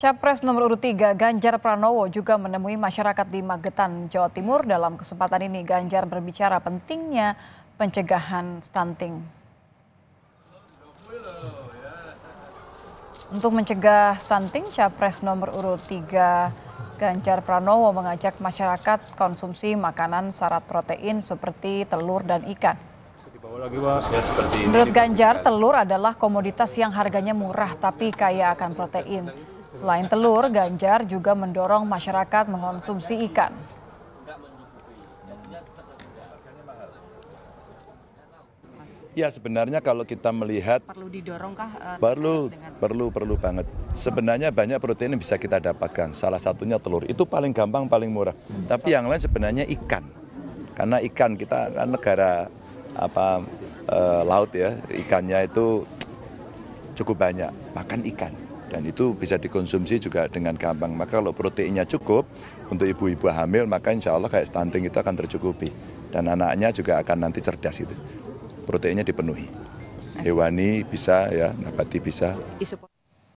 Capres nomor urut 3 Ganjar Pranowo juga menemui masyarakat di Magetan, Jawa Timur. Dalam kesempatan ini Ganjar berbicara pentingnya pencegahan stunting. Untuk mencegah stunting, Capres nomor urut 3 Ganjar Pranowo mengajak masyarakat konsumsi makanan syarat protein seperti telur dan ikan. Menurut Ganjar, kan? telur adalah komoditas yang harganya murah tapi kaya akan protein. Selain telur, Ganjar juga mendorong masyarakat mengonsumsi ikan. Ya sebenarnya kalau kita melihat perlu uh, Perlu, dengan... perlu, perlu banget. Sebenarnya banyak protein yang bisa kita dapatkan. Salah satunya telur. Itu paling gampang, paling murah. Hmm. Tapi yang lain sebenarnya ikan. Karena ikan kita kan negara apa uh, laut ya, ikannya itu cukup banyak. Makan ikan dan itu bisa dikonsumsi juga dengan gampang. Maka kalau proteinnya cukup untuk ibu-ibu hamil, maka insya Allah kayak stunting itu akan tercukupi. Dan anaknya juga akan nanti cerdas itu. Proteinnya dipenuhi. Hewani bisa, ya nabati bisa.